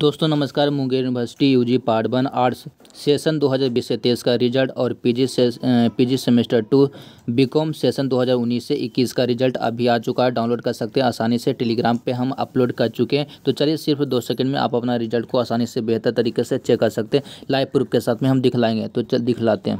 दोस्तों नमस्कार Munger university UG part one arts session 2020 से तेईस का रिजल्ट और पीजी से PG semester two BCom session 2019 से 21 का रिजल्ट अभी आ चुका है डाउनलोड कर सकते हैं आसानी से टेलीग्राम पे हम अपलोड कर चुके हैं तो चलिए सिर्फ दो सेकंड में आप अपना रिजल्ट को आसानी से बेहतर तरीके से चेक कर सकते हैं लाइव प्रूफ के साथ में हम दिखलाएंगे तो चल दिखलाते हैं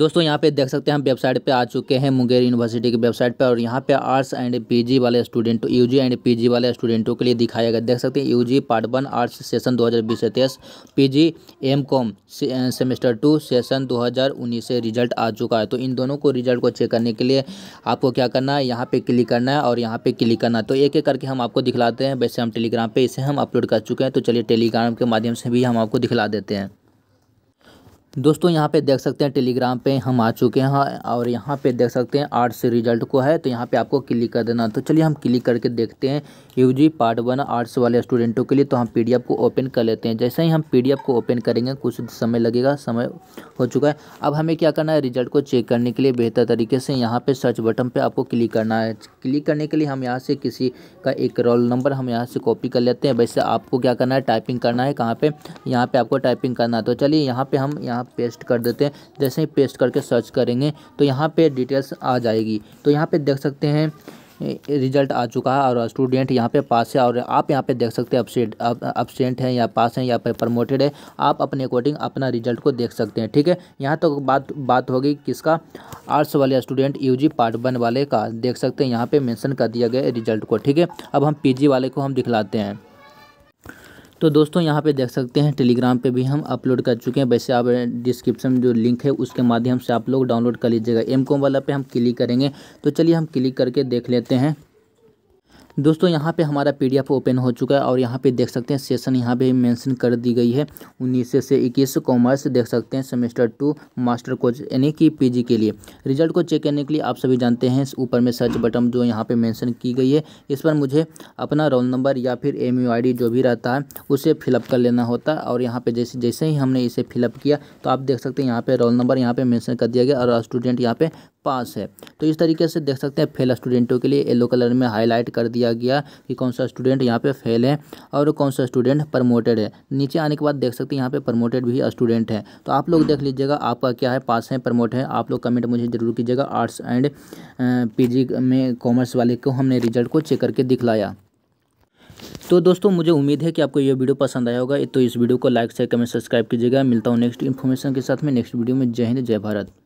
दोस्तों यहाँ पे देख सकते हैं हम वेबसाइट पे आ चुके हैं मुंगेर यूनिवर्सिटी की वेबसाइट पे और यहाँ पे आर्ट्स एंड पीजी वाले स्टूडेंट यूजी एंड पीजी वाले स्टूडेंटों के लिए दिखाया गया देख सकते हैं UG part one arts session 2020 से तेईस PG MCom semester two session 2019 से रिजल्ट आ चुका है तो इन दोनों को रिजल्ट को चेक करने के लिए आपको क्या करना है यहाँ पर क्लिक करना है और यहाँ पर क्लिक करना है तो एक एक करके हम आपको दिखलाते हैं वैसे हम टेलीग्राम पर इसे हम अपलोड कर चुके हैं तो चलिए टेलीग्राम के माध्यम से भी हम आपको दिखला देते हैं दोस्तों यहाँ पे देख सकते हैं टेलीग्राम पे हम आ चुके हैं हाँ, और यहाँ पे देख सकते हैं आर्ट्स से रिजल्ट को है तो यहाँ पे आपको क्लिक कर देना तो चलिए हम क्लिक करके देखते हैं यूजी पार्ट वन आर्ट्स वाले स्टूडेंटों के लिए तो हम पीडीएफ को ओपन कर लेते हैं जैसे ही हम पीडीएफ को ओपन करेंगे कुछ समय लगेगा समय हो चुका है अब हमें क्या करना है रिजल्ट को चेक करने के लिए बेहतर तरीके से यहाँ पर सर्च बटन पर आपको क्लिक करना है क्लिक करने के लिए हम यहाँ से किसी का एक रोल नंबर हम यहाँ से कॉपी कर लेते हैं वैसे आपको क्या करना है टाइपिंग करना है कहाँ पर यहाँ पर आपको टाइपिंग करना है तो चलिए यहाँ पर हम यहाँ यहाँ पेस्ट कर देते हैं जैसे ही पेस्ट करके सर्च करेंगे तो यहाँ पे डिटेल्स आ जाएगी तो यहाँ पे देख सकते हैं रिजल्ट आ चुका है और स्टूडेंट यहाँ पे पास है और आप यहाँ पे देख सकते हैं अपसेंट हैं या पास हैं या फिर प्रमोटेड है आप अपने अकॉर्डिंग अपना रिजल्ट को देख सकते हैं ठीक है यहाँ तो बात बात होगी किसका आर्ट्स वाले स्टूडेंट यूजी पार्ट वन वाले का देख सकते हैं यहाँ पर मैंसन कर दिया गया रिजल्ट को ठीक है अब हम पी वाले को हम दिखलाते हैं तो दोस्तों यहाँ पे देख सकते हैं टेलीग्राम पे भी हम अपलोड कर चुके हैं वैसे आप डिस्क्रिप्शन जो लिंक है उसके माध्यम से आप लोग डाउनलोड कर लीजिएगा एम वाला पे हम क्लिक करेंगे तो चलिए हम क्लिक करके देख लेते हैं दोस्तों यहाँ पे हमारा पी ओपन हो चुका है और यहाँ पे देख सकते हैं सेशन यहाँ पे मेंशन कर दी गई है उन्नीस से इक्कीस कॉमर्स देख सकते हैं सेमेस्टर टू मास्टर कोच यानी कि पीजी के लिए रिजल्ट को चेक करने के लिए आप सभी जानते हैं ऊपर में सर्च बटन जो यहाँ पर मैंसन की गई है इस पर मुझे अपना रोल नंबर या फिर एम जो भी रहता है उसे फिलअप कर लेना होता है और यहाँ पर जैसे जैसे ही हमने इसे फिलअप किया तो आप देख सकते हैं यहाँ पर रोल नंबर यहाँ पर मैंसन कर दिया गया और स्टूडेंट यहाँ पर पास है तो इस तरीके से देख सकते हैं फेल स्टूडेंटों के लिए येलो कलर में हाईलाइट कर दिया गया कि कौन सा स्टूडेंट यहाँ पे फेल है और कौन सा स्टूडेंट प्रमोटेड है नीचे आने के बाद देख सकते हैं यहाँ पे प्रमोटेड भी स्टूडेंट है तो आप लोग देख लीजिएगा आपका क्या है पास है प्रमोट है आप लोग कमेंट मुझे ज़रूर कीजिएगा आर्ट्स एंड पी में कॉमर्स वाले को हमने रिजल्ट को चेक करके दिखलाया तो दोस्तों मुझे उम्मीद है कि आपको ये वीडियो पसंद आया होगा तो इस वीडियो को लाइक शेयर कमेंट सब्सक्राइब कीजिएगा मिलता हूँ नेक्स्ट इन्फॉर्मेशन के साथ में नेक्स्ट वीडियो में जय हिंद जय भारत